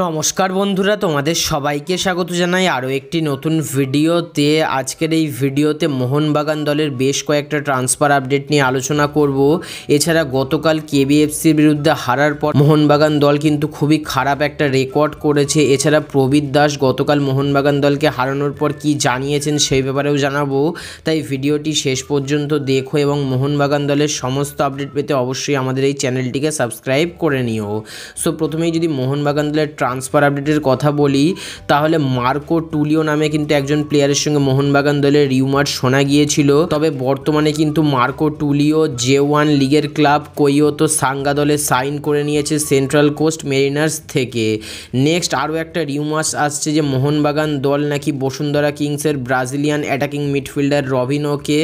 নমস্কার বন্ধুরা তোমাদের সবাইকে স্বাগত জানাই আরও একটি নতুন ভিডিওতে আজকের এই ভিডিওতে মোহনবাগান দলের বেশ কয়েকটা ট্রান্সফার আপডেট নিয়ে আলোচনা করব এছাড়া গতকাল কেবিএফসির বিরুদ্ধে হারার পর মোহনবাগান দল কিন্তু খুবই খারাপ একটা রেকর্ড করেছে এছাড়া প্রবীর দাস গতকাল মোহনবাগান দলকে হারানোর পর কি জানিয়েছেন সেই ব্যাপারেও জানাবো তাই ভিডিওটি শেষ পর্যন্ত দেখো এবং মোহনবাগান দলের সমস্ত আপডেট পেতে অবশ্যই আমাদের এই চ্যানেলটিকে সাবস্ক্রাইব করে নিও সো প্রথমেই যদি মোহনবাগান দলের ট্রান্সফার আপডেটের কথা বলি তাহলে মার্কো টুলিও নামে কিন্তু একজন প্লেয়ারের সঙ্গে মোহনবাগান দলের রিউমার শোনা গিয়েছিল তবে বর্তমানে কিন্তু মার্কো টুলিও জে ওয়ান লিগের ক্লাব কৈয়তো সাঙ্গা দলে সাইন করে নিয়েছে সেন্ট্রাল কোস্ট মেরিনার্স থেকে নেক্সট আরও একটা রিউমার্স আসছে যে মোহনবাগান দল নাকি বসুন্ধরা কিংসের ব্রাজিলিয়ান অ্যাটাকিং মিডফিল্ডার রবিনোকে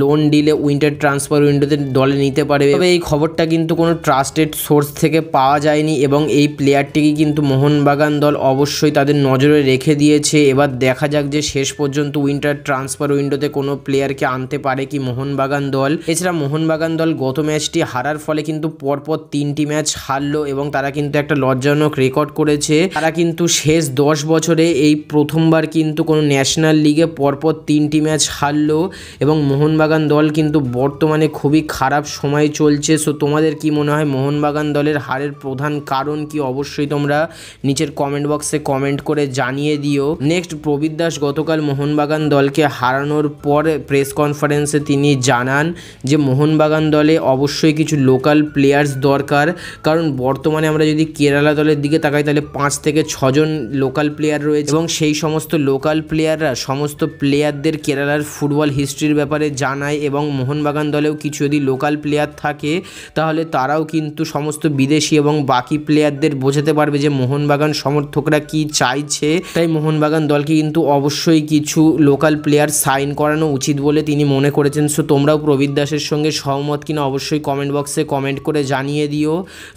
লোন ডিলে উইন্টার ট্রান্সফার উইন্ডোতে দলে নিতে পারবে তবে এই খবরটা কিন্তু কোনো ট্রাস্টেড সোর্স থেকে পাওয়া যায়নি এবং এই প্লেয়ারটিকে কিন্তু মোহনবাগান দল অবশ্যই তাদের নজরে রেখে দিয়েছে এবার দেখা যাক যে শেষ পর্যন্ত উইন্টার ট্রান্সফার উইন্ডোতে কোনো প্লেয়ারকে আনতে পারে কি মোহনবাগান দল এছাড়া মোহনবাগান দল গত ম্যাচটি হারার ফলে কিন্তু পরপর তিনটি ম্যাচ হারলো এবং তারা কিন্তু একটা লজ্জাজনক রেকর্ড করেছে তারা কিন্তু শেষ দশ বছরে এই প্রথমবার কিন্তু কোনো ন্যাশনাল লিগে পরপর তিনটি ম্যাচ হারলো এবং মোহনবাগান দল কিন্তু বর্তমানে খুবই খারাপ সময় চলছে সো তোমাদের কি মনে হয় মোহনবাগান দলের হারের প্রধান কারণ কি অবশ্যই তোমরা নিচের কমেন্ট বক্সে কমেন্ট করে জানিয়ে দিও নেক্সট প্রবীর দাস গতকাল মোহনবাগান দলকে হারানোর পর প্রেস কনফারেন্সে তিনি জানান যে মোহনবাগান দলে অবশ্যই কিছু লোকাল প্লেয়ার্স দরকার কারণ বর্তমানে আমরা যদি কেরালা দলের দিকে তাকাই তাহলে পাঁচ থেকে ছজন লোকাল প্লেয়ার রয়েছে এবং সেই সমস্ত লোকাল প্লেয়াররা সমস্ত প্লেয়ারদের কেরালার ফুটবল হিস্ট্রির ব্যাপারে জানায় এবং মোহনবাগান দলেও কিছু যদি লোকাল প্লেয়ার থাকে তাহলে তারাও কিন্তু সমস্ত বিদেশি এবং বাকি প্লেয়ারদের বোঝাতে পারবে যে মোহনবাগান সমর্থকরা কি চাইছে তাই মোহনবাগান দলকে কিন্তু অবশ্যই কিছু লোকাল প্লেয়ার সাইন করানো উচিত বলে তিনি মনে করেছেন সো তোমরাও প্রবীর দাসের সঙ্গে সহমত কিনা অবশ্যই কমেন্ট বক্সে কমেন্ট করে জানিয়ে দিও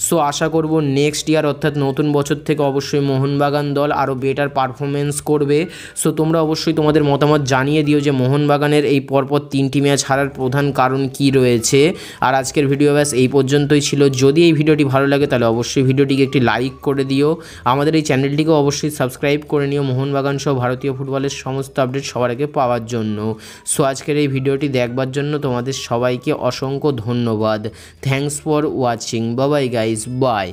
সো আশা করব নেক্সট ইয়ার অর্থাৎ নতুন বছর থেকে অবশ্যই মোহনবাগান দল আরও বেটার পারফরমেন্স করবে সো তোমরা অবশ্যই তোমাদের মতামত জানিয়ে দিও যে মোহনবাগানের এই পরপর তিনটি ম্যাচ হারার প্রধান কারণ কি রয়েছে আর আজকের ভিডিও ব্যাস এই পর্যন্তই ছিল যদি এই ভিডিওটি ভালো লাগে তাহলে অবশ্যই ভিডিওটিকে একটি লাইক করে দিও আমাদের এই চ্যানেলটিকে অবশ্যই সাবস্ক্রাইব করে নিও মোহনবাগান সহ ভারতীয় ফুটবলের সমস্ত আপডেট সবার আগে পাওয়ার জন্য সো আজকের এই ভিডিওটি দেখবার জন্য তোমাদের সবাইকে অসংখ্য ধন্যবাদ thanks for watching Babai guys by